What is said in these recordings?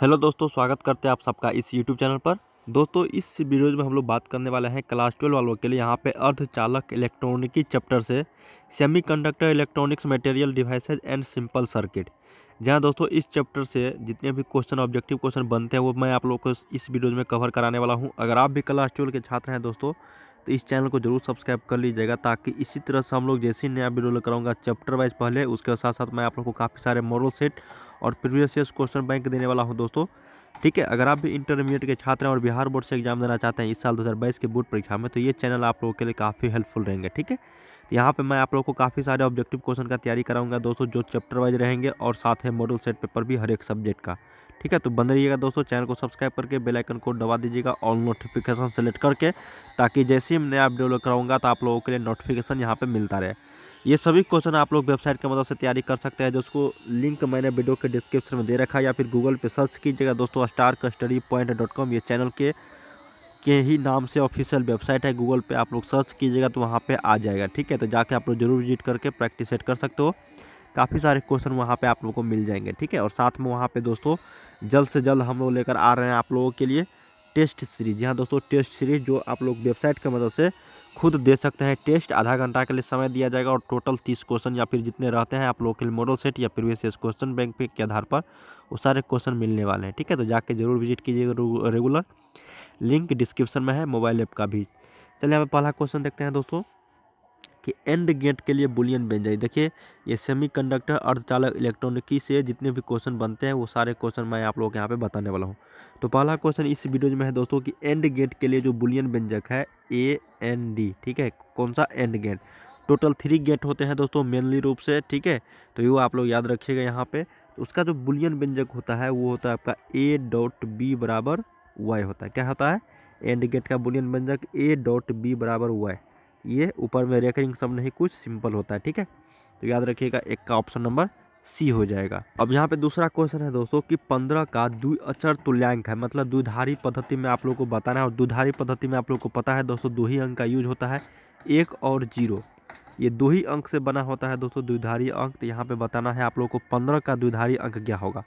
hello दोस्तों स्वागत करते हैं आप सबका इस यूट्यूब चैनल पर दोस्तों इस वीडियोज में हम लोग बात करने वाले हैं क्लास ट्वेल्व वालों के लिए यहाँ पे अर्धचालक इलेक्ट्रॉनिकी चैप्टर से semiconductor electronics material devices and simple circuit जहाँ दोस्तों इस चैप्टर से जितने भी क्वेश्चन ऑब्जेक्टिव क्वेश्चन बनते हैं वो मैं आप लोग को इस वीडियोज में कवर कराने वाला हूँ अगर आप भी क्लास ट्वेल्व के छात्र हैं दोस्तों तो इस चैनल को जरूर सब्सक्राइब कर लीजिएगा ताकि इसी तरह से हम लोग जैसे ही नया वीडियो कराऊंगा चैप्टर वाइज पहले उसके साथ साथ मैं आप लोग को काफ़ी सारे मॉडल सेट और प्रीवियस ईयर क्वेश्चन बैंक देने वाला हूँ दोस्तों ठीक है अगर आप भी इंटरमीडिएट के छात्र हैं और बिहार बोर्ड से एग्जाम देना चाहते हैं इस साल दो के बोर्ड परीक्षा में तो ये चैनल आप लोगों के लिए काफ़ी हेल्पफुल रहेंगे ठीक है तो यहाँ पे मैं आप लोगों को काफ़ी सारे ऑब्जेक्टिव क्वेश्चन का तैयारी कराऊंगा दोस्तों जो चैप्टर वाइज रहेंगे और साथ है मॉडल सेट पेपर भी हर एक सब्जेक्ट का ठीक है तो बन रहिएगा दोस्तों चैनल को सब्सक्राइब करके बेल आइकन को दबा दीजिएगा और नोटिफिकेशन सेलेक्ट करके ताकि जैसे ही मैं नया वीडियो कराऊंगा तो आप लोगों के लिए नोटिफिकेशन यहाँ पर मिलता रहे ये सभी क्वेश्चन आप लोग वेबसाइट के मदद मतलब से तैयारी कर सकते हैं जिसको लिंक मैंने वीडियो के डिस्क्रिप्शन में दे रखा है या फिर गूगल पे सर्च कीजिएगा दोस्तों star custody point dot com ये चैनल के के ही नाम से ऑफिशियल वेबसाइट है गूगल पे आप लोग सर्च कीजिएगा तो वहाँ पे आ जाएगा ठीक है तो जाके आप लोग जरूर विजिट करके प्रैक्टिस सेट कर सकते हो काफ़ी सारे क्वेश्चन वहाँ पर आप लोग को मिल जाएंगे ठीक है और साथ में वहाँ पर दोस्तों जल्द से जल्द हम लोग लेकर आ रहे हैं आप लोगों के लिए टेस्ट सीरीज यहाँ दोस्तों टेस्ट सीरीज जो आप लोग वेबसाइट की मदद से खुद दे सकते हैं टेस्ट आधा घंटा के लिए समय दिया जाएगा और टोटल तीस क्वेश्चन या फिर जितने रहते हैं आप लोग के लिए मॉडल सेट या प्रीवियस क्वेश्चन बैंक के आधार पर वो सारे क्वेश्चन मिलने वाले हैं ठीक है तो जाके जरूर विजिट कीजिएगा रेगुलर लिंक डिस्क्रिप्शन में है मोबाइल ऐप का भी चलिए यहाँ पहला क्वेश्चन देखते हैं दोस्तों कि एंड गेट के लिए बुलियन बन जाए देखिए ये सेमीकंडक्टर अर्धचालक इलेक्ट्रॉनिकी से जितने भी क्वेश्चन बनते हैं वो सारे क्वेश्चन मैं आप लोग यहाँ पे बताने वाला हूँ तो पहला क्वेश्चन इस वीडियो में है दोस्तों कि एंड गेट के लिए जो बुलियन व्यंजक है ए एन डी ठीक है कौन सा and gate total three gate होते हैं दोस्तों मेनली रूप से ठीक है तो ये आप लोग याद रखिएगा यहाँ पर तो उसका जो बुलियन व्यंजक होता है वो होता है आपका ए डॉट बी बराबर वाई होता है क्या होता है एंड गेट का बुलियन व्यंजक ए डॉट बी बराबर वाई ये ऊपर में रेकरिंग सब नहीं कुछ सिंपल होता है ठीक है तो याद रखिएगा एक का ऑप्शन नंबर सी हो जाएगा अब यहाँ पे दूसरा क्वेश्चन है दोस्तों कि पंद्रह का द्वि अचर तुल्यांक है मतलब द्विधारी पद्धति में आप लोग को बताना है और द्विधारी पद्धति में आप लोग को पता है दोस्तों दो ही अंक का यूज होता है एक और जीरो ये दो ही अंक से बना होता है दोस्तों द्विधारी अंक तो यहाँ पे बताना है आप लोग को पंद्रह का द्विधारी अंक क्या होगा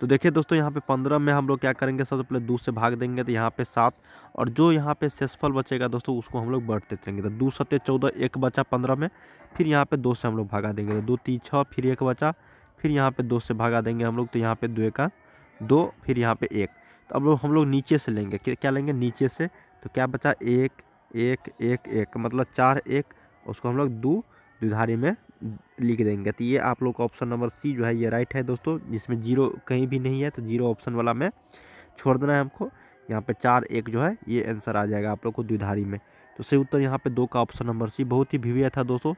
तो देखिए दोस्तों यहाँ पे पंद्रह में हम लोग क्या करेंगे सबसे पहले दो से भाग देंगे तो यहाँ पे सात और जो यहाँ पे शेषफल बचेगा दोस्तों उसको हम लोग बढ़ते चलेंगे तो दो सत्य चौदह एक बचा पंद्रह में फिर यहाँ पे दो से हम लोग भागा देंगे तो दो तीन छः फिर एक बचा फिर यहाँ पे दो से भागा देंगे हम लोग तो यहाँ पे दो का दो फिर यहाँ पे एक तो अब लोग हम लोग नीचे से लेंगे क्या लेंगे नीचे से तो क्या बचा एक एक एक एक मतलब चार एक उसको हम लोग दो दुधारी में लिख देंगे तो ये आप लोग का ऑप्शन नंबर सी जो है ये राइट है दोस्तों जिसमें जीरो कहीं भी नहीं है तो जीरो ऑप्शन वाला में छोड़ देना है हमको यहाँ पे चार एक जो है ये आंसर आ जाएगा आप लोग को द्विधारी में तो सही उत्तर यहाँ पे दो का ऑप्शन नंबर सी बहुत ही भिव्य था दोस्तों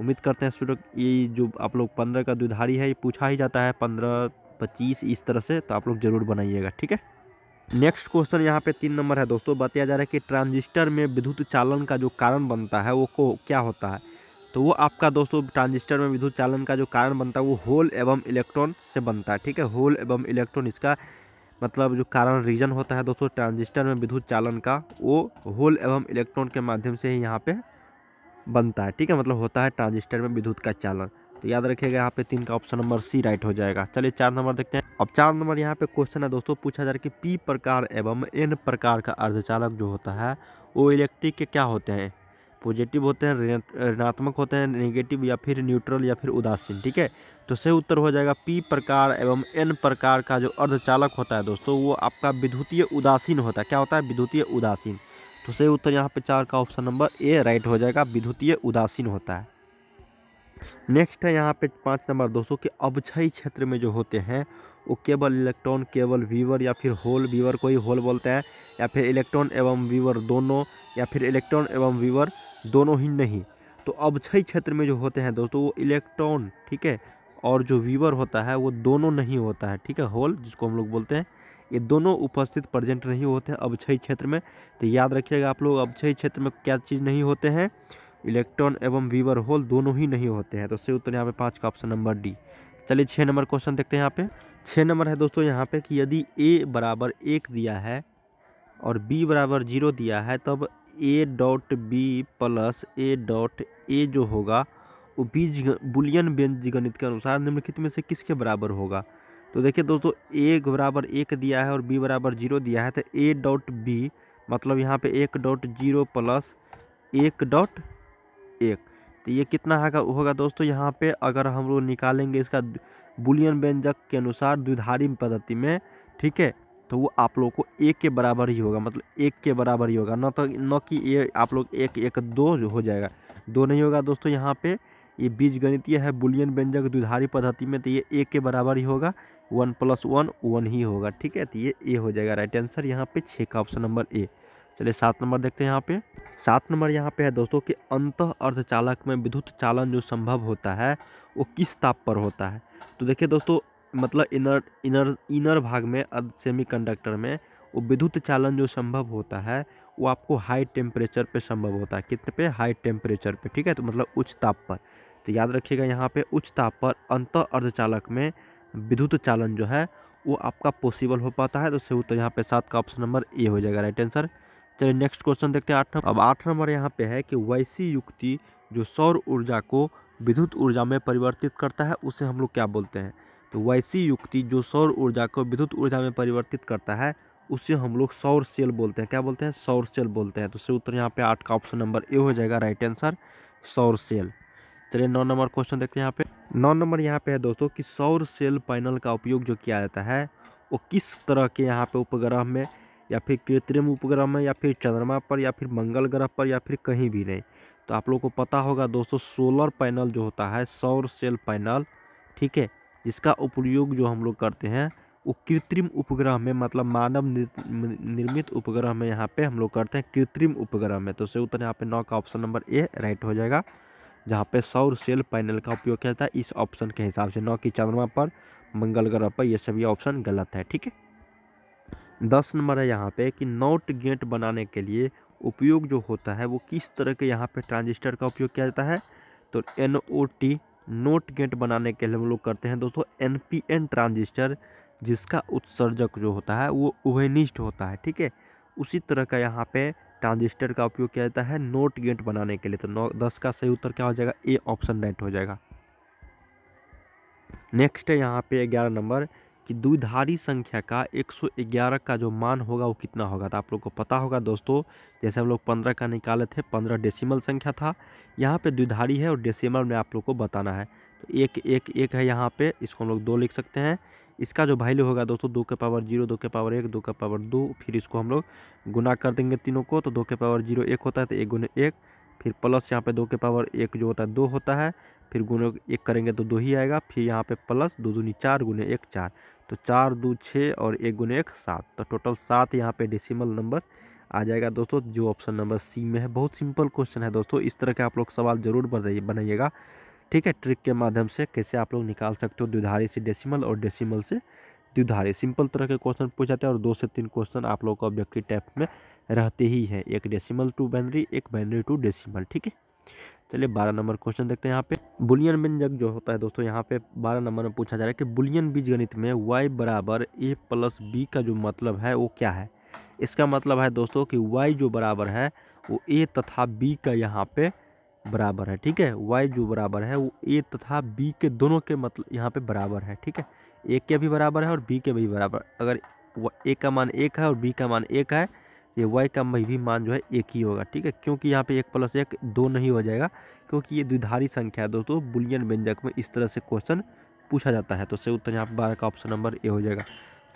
उम्मीद करते हैं स्टूडेंट ये जो आप लोग पंद्रह का द्विधारी है ये पूछा ही जाता है पंद्रह पच्चीस इस तरह से तो आप लोग ज़रूर बनाइएगा ठीक है नेक्स्ट क्वेश्चन यहाँ पे तीन नंबर है दोस्तों बताया जा रहा है कि ट्रांजिस्टर में विद्युत चालन का जो कारण बनता है वो को क्या होता है तो वो आपका दोस्तों ट्रांजिस्टर में विद्युत चालन का जो कारण बनता है वो होल एवं इलेक्ट्रॉन से बनता है ठीक है होल एवं इलेक्ट्रॉन इसका मतलब जो कारण रीजन होता है दोस्तों ट्रांजिस्टर में विद्युत चालन का वो होल एवं इलेक्ट्रॉन के माध्यम से ही यहाँ पे बनता है ठीक है मतलब होता है ट्रांजिस्टर में विद्युत का चालन तो याद रखिएगा यहाँ पे तीन का ऑप्शन नंबर सी राइट हो जाएगा चलिए चार नंबर देखते हैं अब चार नंबर यहाँ पे क्वेश्चन है दोस्तों पूछा जा रहा है कि पी प्रकार एवं एन प्रकार का अर्धचालक जो होता है वो इलेक्ट्रिक के क्या होते हैं पॉजिटिव होते हैं ऋणात्मक होते हैं नेगेटिव या फिर न्यूट्रल या फिर उदासीन ठीक है तो सही उत्तर हो जाएगा पी प्रकार एवं एन प्रकार का जो अर्धचालक होता है दोस्तों वो आपका विद्युतीय उदासीन होता है क्या होता है विद्युतीय उदासीन तो सही उत्तर यहाँ पे चार का ऑप्शन नंबर ए राइट हो जाएगा विद्युतीय उदासीन होता है नेक्स्ट है यहाँ पे पाँच नंबर दोस्तों के अवक्षयी क्षेत्र में जो होते हैं वो केवल इलेक्ट्रॉन केवल वीवर या फिर होल वीवर को ही होल बोलते हैं या फिर इलेक्ट्रॉन एवं वीवर दोनों या फिर इलेक्ट्रॉन एवं वीवर दोनों ही नहीं तो अवक्षय क्षेत्र में जो होते हैं दोस्तों वो इलेक्ट्रॉन ठीक है और जो वीवर होता है वो दोनों नहीं होता है ठीक है होल जिसको हम लोग बोलते हैं ये दोनों उपस्थित प्रजेंट नहीं होते हैं अवक्षय क्षेत्र में तो याद रखिएगा आप लोग अवक्षय क्षेत्र में क्या चीज़ नहीं होते हैं इलेक्ट्रॉन एवं वीवर होल दोनों ही नहीं होते हैं तो सही उत्तर यहाँ पे पाँच का ऑप्शन नंबर डी चलिए छः नंबर क्वेश्चन देखते हैं यहाँ पे छः नंबर है दोस्तों यहाँ पे कि यदि ए बराबर एक दिया है और बी बराबर जीरो दिया है तब A dot B plus A dot A जो होगा वो बीज बुलियन बीजगणित के अनुसार निम्नलिखित में से किसके बराबर होगा तो देखिए दोस्तों ए बराबर एक दिया है और बी बराबर जीरो दिया है तो ए डॉट बी मतलब यहाँ पे एक डॉट जीरो प्लस एक डॉट एक तो ये कितना का होगा दोस्तों यहाँ पे अगर हम लोग निकालेंगे इसका बुलियन व्यंजक के अनुसार द्विधारी पद्धति में ठीक है तो वो आप लोग को एक के बराबर ही होगा मतलब एक के बराबर ही होगा न तो न कि ये आप लोग एक एक दो हो जाएगा दो नहीं होगा दोस्तों यहाँ पे ये बीज गणितीय है बुलियन व्यंजक द्विधारी पद्धति में तो ये एक के बराबर ही होगा वन प्लस वन वन ही होगा ठीक है तो ये ए हो जाएगा राइट आंसर यहाँ पे छः का ऑप्शन नंबर ए चलिए सात नंबर देखते हैं यहाँ पे सात नंबर यहाँ पे है दोस्तों कि अंत अर्धचालक में विद्युत चालन जो संभव होता है वो किस ताप पर होता है तो देखिए दोस्तों मतलब इनर इनर इनर भाग में अर्ध कंडक्टर में वो विद्युत चालन जो संभव होता है वो आपको हाई टेम्परेचर पे संभव होता है कितने पे हाई टेम्परेचर पे ठीक है तो मतलब उच्च ताप पर तो याद रखिएगा यहाँ पे उच्च ताप पर अंत अर्धचालक में विद्युत चालन जो है वो आपका पॉसिबल हो पाता है तो सही उत्तर यहाँ पे सात का ऑप्शन नंबर ए हो जाएगा राइट आंसर चलिए नेक्स्ट क्वेश्चन देखते हैं आठ नंबर अब आठ नंबर यहाँ पे है कि वैसी युक्ति जो सौर ऊर्जा को विद्युत ऊर्जा में परिवर्तित करता है उसे हम लोग क्या बोलते हैं तो वैसी युक्ति जो सौर ऊर्जा को विद्युत ऊर्जा में परिवर्तित करता है उसे हम लोग सौर सेल बोलते हैं क्या बोलते हैं सौर सेल बोलते हैं तो सही उत्तर यहाँ पे आठ का ऑप्शन नंबर ए हो जाएगा राइट आंसर सौर सेल चलिए नौ नंबर क्वेश्चन देखते हैं यहाँ पे नौ नंबर यहाँ पे है दोस्तों कि सौर सेल पैनल का उपयोग जो किया जाता है वो किस तरह के यहाँ पे उपग्रह में या फिर कृत्रिम उपग्रह में या फिर चंद्रमा पर या फिर मंगल ग्रह पर या फिर कहीं भी नहीं तो आप लोग को पता होगा दोस्तों सोलर पैनल जो होता है सौर सेल पैनल ठीक है इसका उपयोग जो हम लोग करते हैं वो कृत्रिम उपग्रह में मतलब मानव निर्मित उपग्रह में यहाँ पे हम लोग करते हैं कृत्रिम उपग्रह में तो से उत्तर यहाँ पे नौ का ऑप्शन नंबर ए राइट हो जाएगा जहाँ पे सौर सेल पैनल का उपयोग किया जाता है इस ऑप्शन के हिसाब से नौ की चंद्रमा पर मंगल ग्रह पर ये सभी ऑप्शन गलत है ठीक है दस नंबर है यहाँ पे कि नोट गेट बनाने के लिए उपयोग जो होता है वो किस तरह के यहाँ पे ट्रांजिस्टर का उपयोग किया जाता है तो N O T not gate बनाने के लिए हम लोग करते हैं दोस्तों एन पी एन ट्रांजिस्टर जिसका उत्सर्जक जो होता है वो ओहेनिस्ट होता है ठीक है उसी तरह का यहाँ पे ट्रांजिस्टर का उपयोग किया जाता है नोट गेट बनाने के लिए तो नौ दस का सही उत्तर क्या हो जाएगा ए ऑप्शन राइट हो जाएगा नेक्स्ट है यहाँ पे ग्यारह नंबर कि द्विधारी संख्या का 111 का जो मान होगा वो कितना होगा तो आप लोग को पता होगा दोस्तों जैसे हम लोग 15 का निकाले थे 15 डेसिमल संख्या था यहाँ पे द्विधारी है और डेसिमल में आप लोग को बताना है तो एक एक एक है यहाँ पे इसको हम लोग दो लिख सकते हैं इसका जो वैल्यू होगा दोस्तों दो के पावर जीरो दो के पावर एक दो के पावर दो फिर इसको हम लोग गुना कर देंगे तीनों को तो दो के पावर जीरो एक होता है तो एक गुना एक फिर प्लस यहाँ पे दो के पावर एक जो होता है दो होता है फिर गुना एक करेंगे तो दो ही आएगा फिर यहाँ पे प्लस दो दूनी चार गुने एक चार तो चार दो छः और एक गुने एक सात तो टोटल सात यहाँ पे डेसिमल नंबर आ जाएगा दोस्तों जो ऑप्शन नंबर सी में है बहुत सिंपल क्वेश्चन है दोस्तों इस तरह के आप लोग सवाल ज़रूर बनाइएगा ठीक है ट्रिक के माध्यम से कैसे आप लोग निकाल सकते हो द्विधारी से डेसिमल और डेसिमल से द्विधारी सिंपल तरह के क्वेश्चन पूछ जाते हैं और दो से तीन क्वेश्चन आप लोग को ऑब्जेक्टिव टाइप में रहते ही हैं एक डेसिमल टू बैनरी एक बैनरी टू डेसिमल ठीक है चलिए बारह नंबर क्वेश्चन देखते हैं यहाँ पे बुलियन व्यंजक जो होता है दोस्तों यहाँ पे बारह नंबर में पूछा जा रहा है कि बुलियन बीजगणित में वाई बराबर ए प्लस बी का जो मतलब है वो क्या है इसका मतलब है दोस्तों कि वाई जो बराबर है वो ए तथा बी का यहाँ पे बराबर है ठीक है वाई जो बराबर है वो ए तथा बी के दोनों के मतलब यहाँ पे बराबर है ठीक है ए के भी बराबर है और बी के भी बराबर अगर ए का मान एक है और बी का मान एक है ये वाई का भी मान जो है एक ही होगा ठीक है क्योंकि यहाँ पे एक प्लस एक दो नहीं हो जाएगा क्योंकि ये द्विधारी संख्या है दोस्तों बुलियन व्यंजक में इस तरह से क्वेश्चन पूछा जाता है तो सही उत्तर यहाँ पर बारह का ऑप्शन नंबर ए हो जाएगा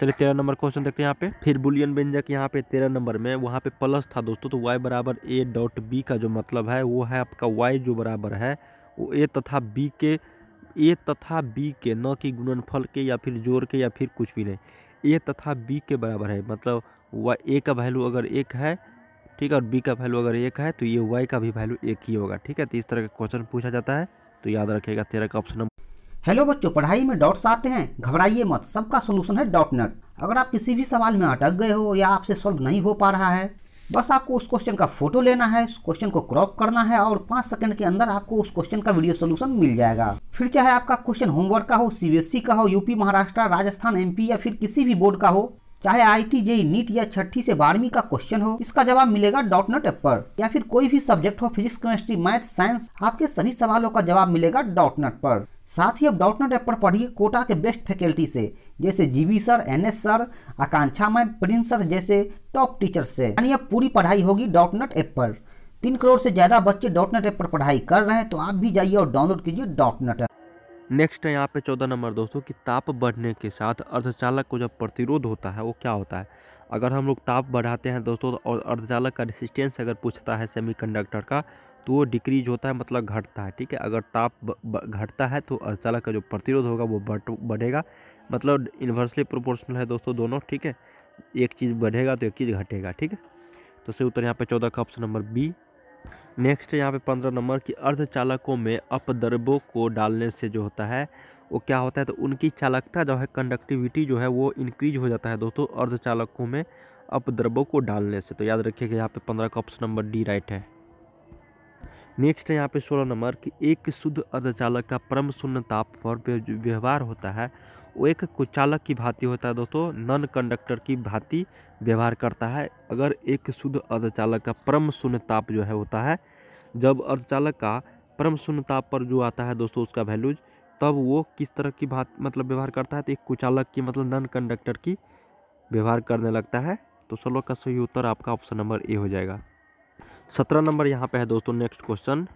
चलिए तेरह नंबर क्वेश्चन देखते हैं यहाँ पे फिर बुलियन व्यंजक यहाँ पे तेरह नंबर में वहाँ पे प्लस था दोस्तों तो वाई बराबर ए डॉट बी का जो मतलब है वो है आपका वाई जो बराबर है वो ए तथा बी के ए तथा बी के न कि गुणनफल के या फिर जोड़ के या फिर कुछ भी नहीं ए तथा बी के बराबर है मतलब वा ए का वैल्यू अगर एक है ठीक है और बी का वैल्यू अगर एक है तो ये वाई का भी वैल्यू एक ही होगा ठीक है तो इस तरह का क्वेश्चन पूछा जाता है तो याद रखेगा तेरह का ऑप्शन हेलो बच्चों पढ़ाई में डॉट्स आते हैं घबराइए मत सबका सोल्यूशन है डॉट नेट अगर आप किसी भी सवाल में अटक गए हो या आपसे सॉल्व नहीं हो पा रहा है बस आपको उस क्वेश्चन का फोटो लेना है उस क्वेश्चन को क्रॉप करना है और पाँच सेकंड के अंदर आपको उस क्वेश्चन का वीडियो सोल्यूशन मिल जाएगा फिर चाहे आपका क्वेश्चन होमवर्क का हो सी का हो यूपी महाराष्ट्र राजस्थान एम या फिर किसी भी बोर्ड का हो चाहे आई टी जेई नीट या छठी से बारहवीं का क्वेश्चन हो इसका जवाब मिलेगा डॉट नेट ऐप पर या फिर कोई भी सब्जेक्ट हो फिजिक्स केमिस्ट्री मैथ साइंस आपके सभी सवालों का जवाब मिलेगा डॉट नेट पर साथ ही अब डॉट नेट ऐप पर पढ़िए कोटा के बेस्ट फैकल्टी से जैसे GV sir N S sir Akanksha ma'am Prince sir जैसे टॉप टीचर से यानी अब पूरी पढ़ाई होगी डॉट नेट ऐप पर तीन करोड़ से ज़्यादा बच्चे डॉट नेट ऐप पर पढ़ाई कर रहे हैं तो आप भी जाइए और डाउनलोड कीजिए डॉट नेट ऐप नेक्स्ट है यहाँ पे चौदह नंबर दोस्तों कि ताप बढ़ने के साथ अर्धचालक को जब प्रतिरोध होता है वो क्या होता है अगर हम लोग ताप बढ़ाते हैं दोस्तों और अर्धचालक का रेसिस्टेंस अगर पूछता है सेमीकंडक्टर का तो वो डिक्रीज होता है मतलब घटता है ठीक है अगर ताप घटता है तो अर्धचालक का जो प्रतिरोध होगा वो बढ़ेगा मतलब इन्वर्सली प्रोपोर्शनल है दोस्तों दोनों ठीक है एक चीज़ बढ़ेगा तो एक चीज़ घटेगा ठीक है तो सही उत्तर यहाँ पे चौदह का ऑप्शन नंबर बी नेक्स्ट यहाँ पे पंद्रह नंबर कि अर्धचालकों में अपद्रवों को डालने से जो होता है वो क्या होता है तो उनकी चालकता जो है कंडक्टिविटी जो है वो इंक्रीज हो जाता है दोस्तों अर्धचालकों में अपद्रवों को डालने से तो याद रखिएगा यहाँ पे पंद्रह का ऑप्शन नंबर डी राइट है नेक्स्ट है यहाँ पे सोलह नंबर की एक शुद्ध अर्धचालक का परम शून्य ताप पर व्यवहार होता है वो एक कुचालक की भांति होता है दोस्तों नॉन कंडक्टर की भांति व्यवहार करता है अगर एक शुद्ध अर्धचालक का परम शून्य ताप जो है होता है जब अर्धचालक का परम शून्य ताप पर जो आता है दोस्तों उसका वैल्यूज तब वो किस तरह की बात मतलब व्यवहार करता है तो एक कुचालक की मतलब नॉन कंडक्टर की व्यवहार करने लगता है तो सलो का सही उत्तर आपका ऑप्शन नंबर ए हो जाएगा सत्रह नंबर यहाँ पे है दोस्तों नेक्स्ट क्वेश्चन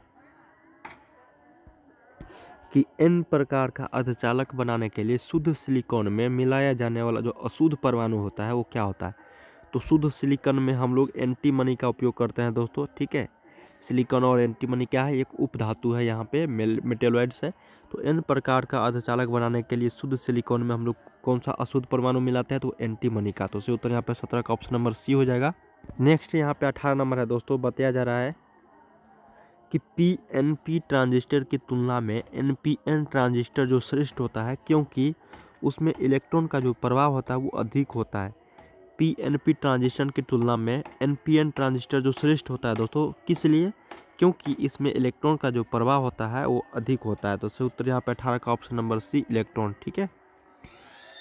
कि एन प्रकार का अर्धचालक बनाने के लिए शुद्ध सिलिकॉन में मिलाया जाने वाला जो अशुद्ध परमाणु होता है वो क्या होता है तो शुद्ध सिलिकॉन में हम लोग एंटी मनी का उपयोग करते हैं दोस्तों ठीक है सिलिकॉन और एंटी मनी क्या है एक उप धातु है यहाँ पे मेटेलॉइड्स है तो इन प्रकार का अर्धचालक बनाने के लिए शुद्ध सिलिकॉन में हम लोग कौन सा अशुद्ध परमाणु मिलाते हैं तो एंटी मनी का तो उसे उत्तर यहाँ पे सत्रह का ऑप्शन नंबर सी हो जाएगा नेक्स्ट यहाँ पे अठारह नंबर है दोस्तों बताया जा रहा है कि पी एन पी ट्रांजिस्टर की तुलना में एन पी एन ट्रांजिस्टर जो श्रेष्ठ होता है क्योंकि उसमें इलेक्ट्रॉन का जो प्रभाव होता है वो अधिक होता है पीएनपी ट्रांजिस्टर की तुलना में एनपीएन ट्रांजिस्टर जो श्रेष्ठ होता है दोस्तों किस लिए क्योंकि इसमें इलेक्ट्रॉन का जो प्रवाह होता है वो अधिक होता है तो सही उत्तर यहाँ पे अठारह का ऑप्शन नंबर सी इलेक्ट्रॉन ठीक है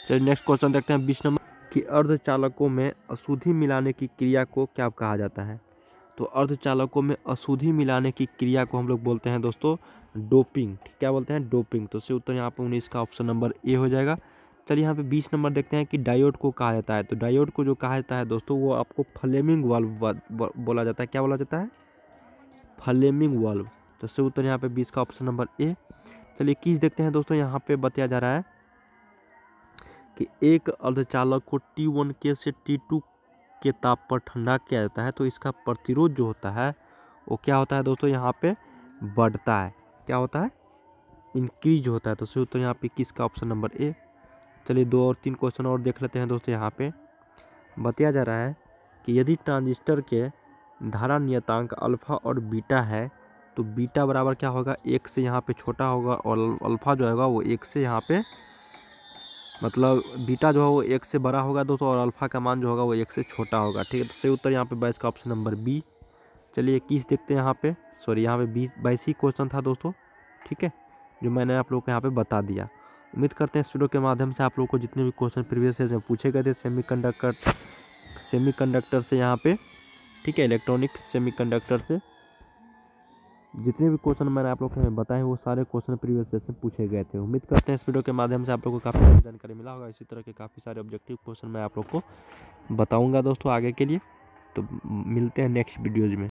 चलिए नेक्स्ट क्वेश्चन देखते हैं बीस नंबर कि अर्धचालकों में अशुद्धि मिलाने की क्रिया को क्या कहा जाता है तो अर्धचालकों में अशुद्धि मिलाने की क्रिया को हम लोग बोलते हैं दोस्तों डोपिंग क्या बोलते हैं डोपिंग तो सही उत्तर यहाँ पर उन्नीस का ऑप्शन नंबर ए हो जाएगा चलिए यहाँ पे बीस नंबर देखते हैं कि डायोड को कहा जाता है तो डायोड को जो कहा जाता है दोस्तों वो आपको फ्लेमिंग वाल्व बोला जाता है क्या बोला जाता है फ्लेमिंग वाल्व तो सही उत्तर यहाँ पे बीस का ऑप्शन नंबर ए चलिए इक्कीस देखते हैं दोस्तों यहाँ पे बताया जा रहा है कि एक अर्धचालक को टी वन के से टी टू के ताप पर ठंडा किया जाता है तो इसका प्रतिरोध जो होता है वो क्या होता है दोस्तों यहाँ पे बढ़ता है क्या होता है इंक्रीज होता है तो सही उत्तर यहाँ पे किसका ऑप्शन नंबर ए चलिए दो और तीन क्वेश्चन और देख लेते हैं दोस्तों यहाँ पे बताया जा रहा है कि यदि ट्रांजिस्टर के धारा नियतांक अल्फ़ा और बीटा है तो बीटा बराबर क्या होगा एक से यहाँ पे छोटा होगा और अल्फ़ा जो होगा वो एक से यहाँ पे मतलब बीटा जो है वो एक से बड़ा होगा दोस्तों और अल्फ़ा का मान जो होगा वो एक से छोटा होगा ठीक है तो सही उत्तर यहाँ पे बाईस का ऑप्शन नंबर बी चलिए इक्कीस देखते हैं यहाँ पे सॉरी यहाँ पे बीस बाईस ही क्वेश्चन था दोस्तों ठीक है जो मैंने आप लोग को यहाँ पे बता दिया उम्मीद करते हैं इस वीडियो के माध्यम से आप लोगों को जितने भी क्वेश्चन प्रीवियस ईयर में पूछे गए थे सेमी कंडक्टर सेमी कंडक्टर से यहाँ पे ठीक है इलेक्ट्रॉनिक सेमी कंडक्टर से जितने भी क्वेश्चन मैंने आप लोगों को बताए वो सारे क्वेश्चन प्रीवियस ईयर से पूछे गए थे उम्मीद करते हैं इस वीडियो के माध्यम से आप लोग को काफ़ी सारी जानकारी मिला होगा इसी तरह के काफ़ी सारे ऑब्जेक्टिव क्वेश्चन मैं आप लोग को बताऊँगा दोस्तों आगे के लिए तो मिलते हैं नेक्स्ट वीडियोज़ में